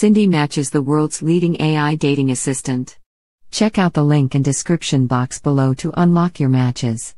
Cindy matches the world's leading AI dating assistant. Check out the link in description box below to unlock your matches.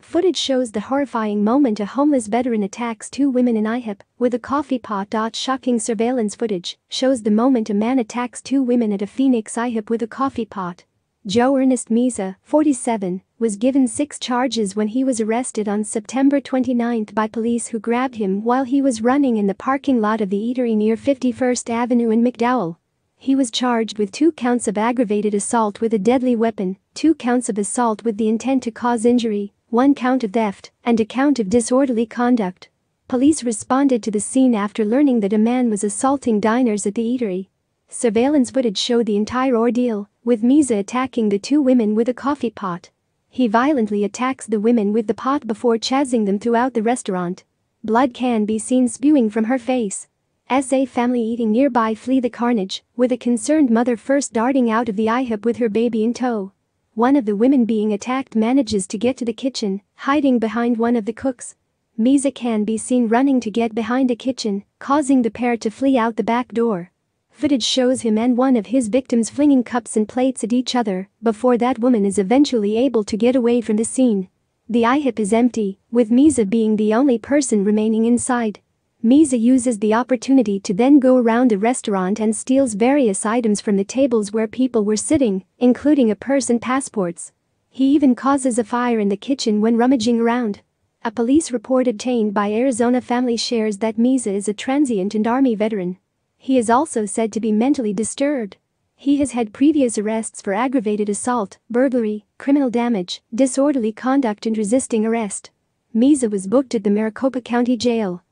Footage shows the horrifying moment a homeless veteran attacks two women in IHIP with a coffee pot. Shocking surveillance footage shows the moment a man attacks two women at a Phoenix IHIP with a coffee pot. Joe Ernest Misa, 47, was given six charges when he was arrested on September 29 by police who grabbed him while he was running in the parking lot of the eatery near 51st Avenue in McDowell. He was charged with two counts of aggravated assault with a deadly weapon, two counts of assault with the intent to cause injury, one count of theft, and a count of disorderly conduct. Police responded to the scene after learning that a man was assaulting diners at the eatery. Surveillance footage showed the entire ordeal, with Misa attacking the two women with a coffee pot. He violently attacks the women with the pot before chasing them throughout the restaurant. Blood can be seen spewing from her face. As a family eating nearby flee the carnage, with a concerned mother first darting out of the IHOP with her baby in tow. One of the women being attacked manages to get to the kitchen, hiding behind one of the cooks. Misa can be seen running to get behind a kitchen, causing the pair to flee out the back door. Footage shows him and one of his victims flinging cups and plates at each other before that woman is eventually able to get away from the scene. The IHIP is empty, with Misa being the only person remaining inside. Misa uses the opportunity to then go around a restaurant and steals various items from the tables where people were sitting, including a purse and passports. He even causes a fire in the kitchen when rummaging around. A police report obtained by Arizona Family shares that Misa is a transient and Army veteran. He is also said to be mentally disturbed. He has had previous arrests for aggravated assault, burglary, criminal damage, disorderly conduct and resisting arrest. Miza was booked at the Maricopa County Jail.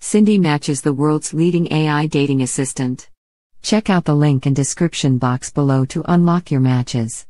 Cindy matches the world's leading AI dating assistant. Check out the link in description box below to unlock your matches.